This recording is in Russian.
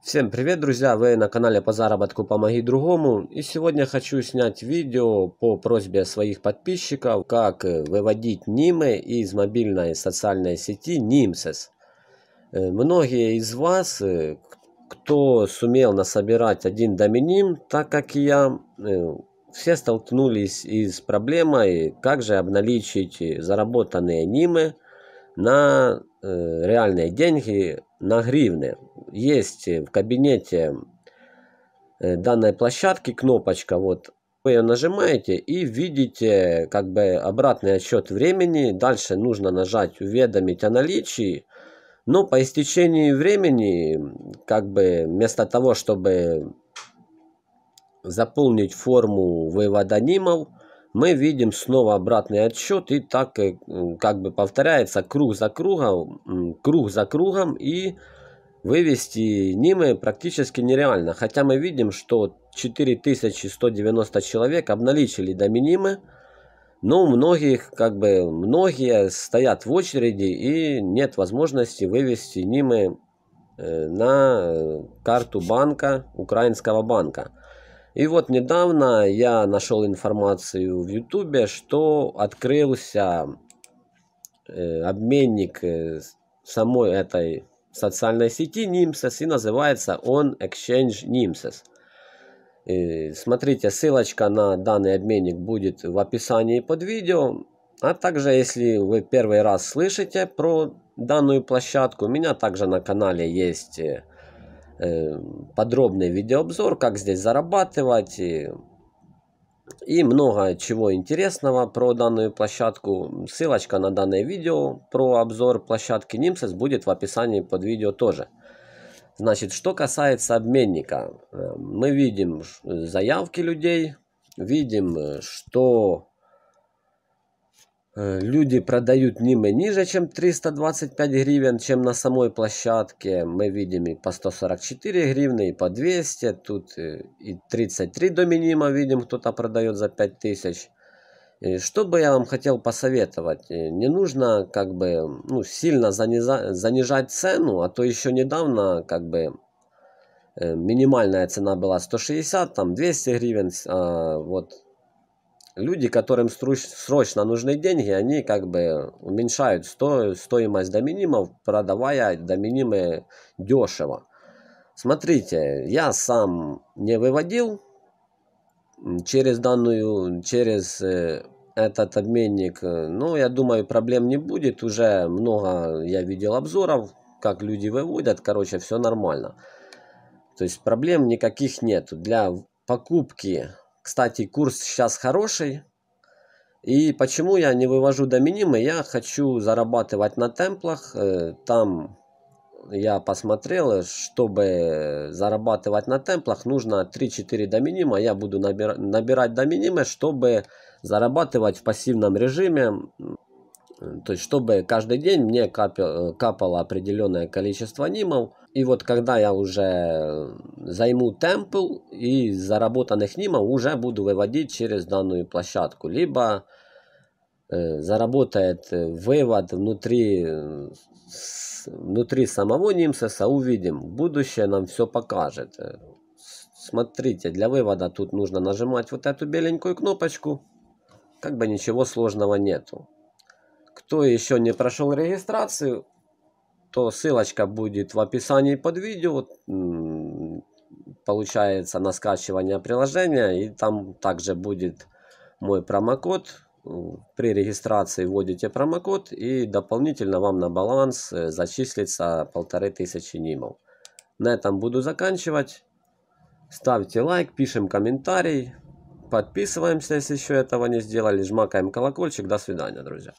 Всем привет, друзья! Вы на канале по заработку «Помоги другому» и сегодня хочу снять видео по просьбе своих подписчиков, как э, выводить нимы из мобильной социальной сети Nimses. Э, многие из вас, э, кто сумел насобирать один доминим, так как и я, все столкнулись и с проблемой, как же обналичить заработанные нимы на Э, реальные деньги на гривны. Есть э, в кабинете э, данной площадки кнопочка, вот вы ее нажимаете и видите как бы обратный отсчет времени. Дальше нужно нажать «Уведомить о наличии». Но по истечении времени, как бы вместо того, чтобы заполнить форму вывода нимов, мы видим снова обратный отсчет и так э, как бы повторяется круг за кругом, круг за кругом и вывести нимы практически нереально. Хотя мы видим, что 4190 человек обналичили до доминимы, но у многих, как бы, многие стоят в очереди и нет возможности вывести нимы э, на э, карту банка, украинского банка. И вот недавно я нашел информацию в Ютубе, что открылся э, обменник э, самой этой социальной сети Nimses и называется он Exchange Nimses. Э, смотрите, ссылочка на данный обменник будет в описании под видео. А также, если вы первый раз слышите про данную площадку, у меня также на канале есть Эм, подробный видеообзор, как здесь зарабатывать и, и много чего интересного про данную площадку. Ссылочка на данное видео про обзор площадки Nimses будет в описании под видео тоже. Значит, что касается обменника, э, мы видим э, заявки людей, видим, э, что Э, люди продают не ниже, чем 325 гривен, чем на самой площадке. Мы видим и по 144 гривны, и по 200. Тут э, и 33 до минима. видим, кто-то продает за 5000. Э, что бы я вам хотел посоветовать? Не нужно как бы ну, сильно заниза, занижать цену, а то еще недавно как бы минимальная цена была 160, там 200 гривен, а вот люди, которым срочно нужны деньги, они как бы уменьшают сто, стоимость доминимов, продавая доминимы дешево. Смотрите, я сам не выводил через данную, через э, этот обменник. но я думаю, проблем не будет. Уже много я видел обзоров, как люди выводят. Короче, все нормально. То есть проблем никаких нет. Для покупки кстати, курс сейчас хороший. И почему я не вывожу до минимы? Я хочу зарабатывать на темплах. Э, там я посмотрел, чтобы зарабатывать на темплах, нужно 3-4 до минимума. Я буду набирать, набирать до минимума, чтобы зарабатывать в пассивном режиме то есть, чтобы каждый день мне капало, капало определенное количество нимов. И вот когда я уже займу темпл и заработанных нимов уже буду выводить через данную площадку. Либо э, заработает вывод внутри, э, внутри самого нимсеса, увидим. Будущее нам все покажет. Э, смотрите, для вывода тут нужно нажимать вот эту беленькую кнопочку. Как бы ничего сложного нету. Кто еще не прошел регистрацию, то ссылочка будет в описании под видео. Получается на скачивание приложения. И там также будет мой промокод. При регистрации вводите промокод и дополнительно вам на баланс э, зачислится 1500 нимов. На этом буду заканчивать. Ставьте лайк, пишем комментарий, подписываемся, если еще этого не сделали, жмакаем колокольчик. До свидания, друзья.